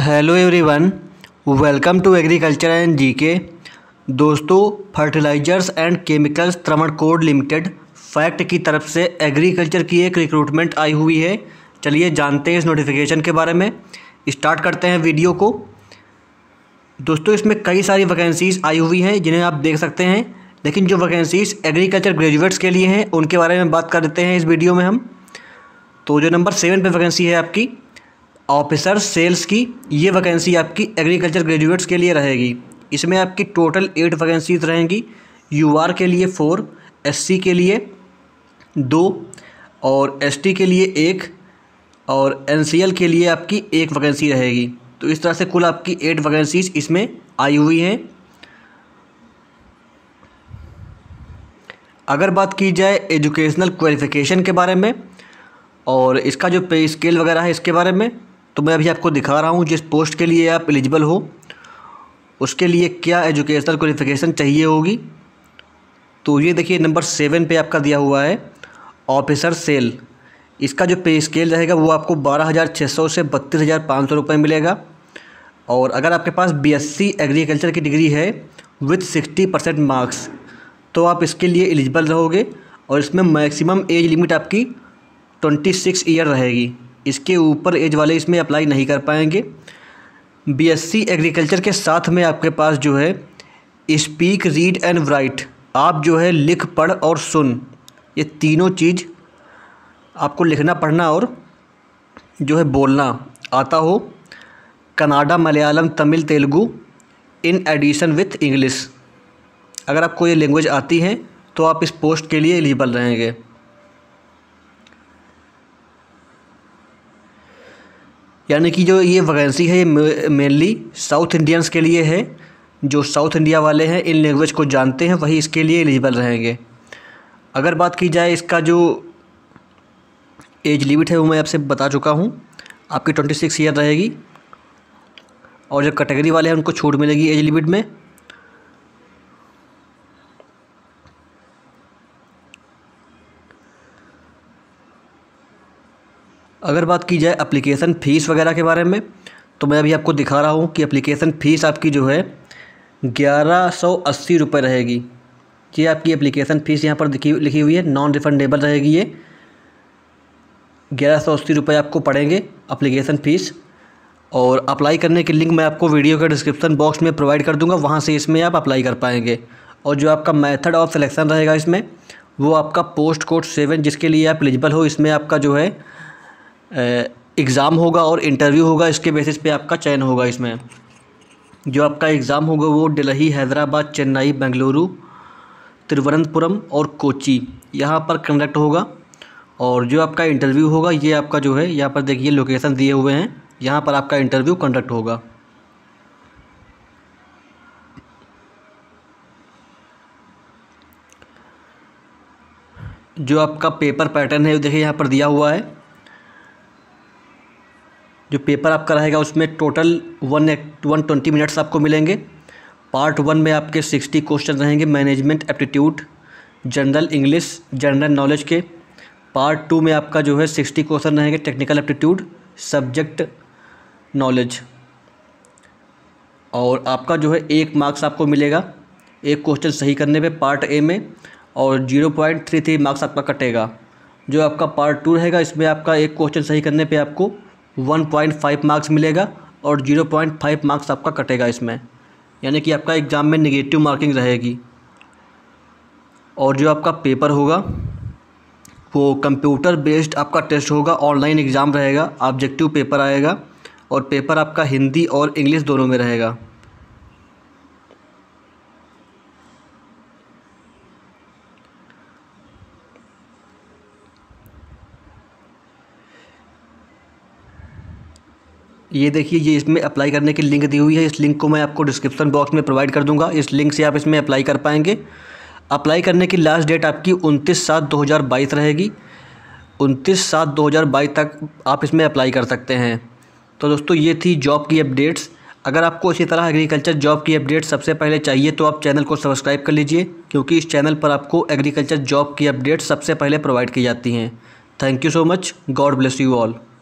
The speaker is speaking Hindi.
hello everyone welcome to agriculture and GK दोस्तों फर्टिलाइजर्स एंड केमिकल्स त्रमण कोड लिमिटेड फैक्ट की तरफ से एग्रीकल्चर की एक रिक्रूटमेंट आई हुई है चलिए जानते हैं इस नोटिफिकेशन के बारे में स्टार्ट करते हैं वीडियो को दोस्तों इसमें कई सारी वैकेंसीज़ आई हुई हैं जिन्हें आप देख सकते हैं लेकिन जो वैकेंसीज़ एग्रीकल्चर ग्रेजुएट्स के लिए हैं उनके बारे में बात कर देते हैं इस वीडियो में हम तो जो नंबर सेवन पे वैकेंसी है आपकी ऑफिसर सेल्स की ये वैकेंसी आपकी एग्रीकल्चर ग्रेजुएट्स के लिए रहेगी इसमें आपकी टोटल एट वैकेंसीज रहेंगी यू आर के लिए फोर एस के लिए दो और एस के लिए एक और एन के लिए आपकी एक वैकेंसी रहेगी तो इस तरह से कुल आपकी एट वैकेंसीज इसमें आई हुई हैं अगर बात की जाए एजुकेशनल क्वालिफ़िकेशन के बारे में और इसका जो पे स्केल वगैरह है इसके बारे में तो मैं अभी आपको दिखा रहा हूँ जिस पोस्ट के लिए आप एलिजिबल हो उसके लिए क्या एजुकेशनल क्वालिफ़िकेशन चाहिए होगी तो ये देखिए नंबर सेवन पे आपका दिया हुआ है ऑफिसर सेल इसका जो पे स्केल रहेगा वो आपको बारह हज़ार छः सौ से बत्तीस हज़ार पाँच सौ रुपये मिलेगा और अगर आपके पास बीएससी एग्रीकल्चर की डिग्री है विथ सिक्सटी परसेंट मार्क्स तो आप इसके लिए एलिजिबल रहोगे और इसमें मैक्सिमम एज लिमिट आपकी ट्वेंटी सिक्स ईयर रहेगी इसके ऊपर एज वाले इसमें अप्लाई नहीं कर पाएंगे बीएससी एग्रीकल्चर के साथ में आपके पास जो है स्पीक रीड एंड राइट आप जो है लिख पढ़ और सुन ये तीनों चीज़ आपको लिखना पढ़ना और जो है बोलना आता हो Kannada Malayalam Tamil Telugu in addition with English अगर आपको ये लैंग्वेज आती है तो आप इस पोस्ट के लिए एलिजिबल रहेंगे यानी कि जो ये वैकेंसी है ये मेनली साउथ इंडियंस के लिए है जो साउथ इंडिया वाले हैं इन लैंग्वेज को जानते हैं वही इसके लिए एलिजिबल रहेंगे अगर बात की जाए इसका जो एज लिमिट है वो मैं आपसे बता चुका हूँ आपकी ट्वेंटी सिक्स ईयर रहेगी और जो कैटेगरी वाले हैं उनको छूट मिलेगी एज लिमिट में अगर बात की जाए अप्लीकेशन फ़ीस वगैरह के बारे में तो मैं अभी आपको दिखा रहा हूँ कि अप्लीकेशन फ़ीस आपकी जो है ग्यारह सौ अस्सी रुपये रहेगी ये आपकी अप्लीकेशन फ़ीस यहाँ पर लिखी लिखी हुई है नॉन रिफंडेबल रहेगी ये ग्यारह सौ अस्सी रुपये आपको पड़ेंगे अप्लीकेशन फ़ीस और अप्लाई करने की लिंक मैं आपको वीडियो के डिस्क्रिप्शन बॉक्स में प्रोवाइड कर दूंगा वहाँ से इसमें आप अप्लाई कर पाएंगे और जो आपका मेथड ऑफ सिलेक्शन रहेगा इसमें वो आपका पोस्ट कोड सेवन जिसके लिए आप एलिजिबल हो इसमें आपका जो है एग्ज़ाम होगा और इंटरव्यू होगा इसके बेसिस पे आपका चयन होगा इसमें जो आपका एग्ज़ाम होगा वो दिल्ली हैदराबाद चेन्नई बेंगलुरु तिरुवनंतपुरम और कोची यहाँ पर कंडक्ट होगा और जो आपका इंटरव्यू होगा ये आपका जो है यहाँ पर देखिए लोकेशन दिए हुए हैं यहाँ पर आपका इंटरव्यू कंडक्ट होगा जो आपका पेपर पैटर्न है वो देखिए यहाँ पर दिया हुआ है जो पेपर आपका रहेगा उसमें total one one twenty minutes आपको मिलेंगे पार्ट वन में आपके सिक्सटी क्वेश्चन रहेंगे management aptitude general English general knowledge के पार्ट टू में आपका जो है सिक्सटी क्वेश्चन रहेंगे टेक्निकल एप्टीट्यूड सब्जेक्ट नॉलेज और आपका जो है एक मार्क्स आपको मिलेगा एक क्वेश्चन सही करने पे पार्ट ए में और zero point three three marks आपका कटेगा जो आपका पार्ट टू रहेगा इसमें आपका एक क्वेश्चन सही करने पे आपको वन पॉइंट फाइव मार्क्स मिलेगा और जीरो पॉइंट फाइव मार्क्स आपका कटेगा इसमें यानी कि आपका एग्ज़ाम में निगेटिव मार्किंग रहेगी और जो आपका पेपर होगा वो कंप्यूटर बेस्ड आपका टेस्ट होगा ऑनलाइन एग्ज़ाम रहेगा ऑब्जेक्टिव पेपर आएगा और पेपर आपका हिंदी और इंग्लिश दोनों में रहेगा ये देखिए ये इसमें अप्लाई करने की लिंक दी हुई है इस लिंक को मैं आपको डिस्क्रिप्शन बॉक्स में प्रोवाइड कर दूंगा इस लिंक से आप इसमें अप्लाई कर पाएंगे अप्लाई करने की लास्ट डेट आपकी उनतीस सात दो हज़ार बाईस रहेगी उनतीस सात दो हज़ार बाईस तक आप इसमें अप्लाई कर सकते हैं तो दोस्तों ये थी जॉब की अपडेट्स अगर आपको इसी तरह एग्रीकल्चर जॉब की अपडेट सबसे पहले चाहिए तो आप चैनल को सब्सक्राइब कर लीजिए क्योंकि इस चैनल पर आपको एग्रीकल्चर जॉब की अपडेट्स सबसे पहले प्रोवाइड की जाती हैं thank you so much God bless you all